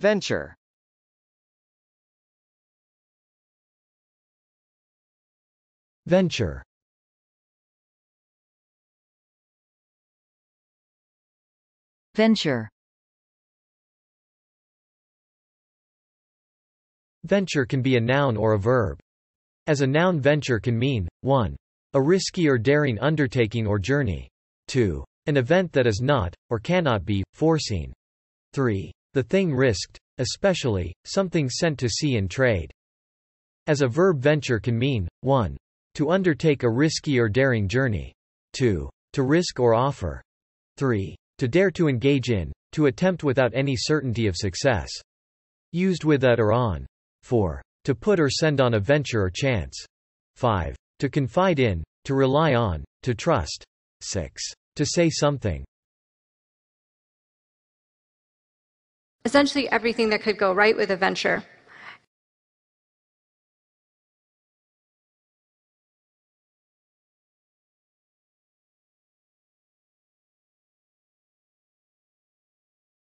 Venture Venture Venture Venture can be a noun or a verb. As a noun venture can mean, 1. A risky or daring undertaking or journey. 2. An event that is not, or cannot be, foreseen. 3. The thing risked, especially, something sent to sea in trade. As a verb venture can mean, 1. To undertake a risky or daring journey. 2. To risk or offer. 3. To dare to engage in, to attempt without any certainty of success. Used with at or on. 4. To put or send on a venture or chance. 5. To confide in, to rely on, to trust. 6. To say something. essentially everything that could go right with a venture.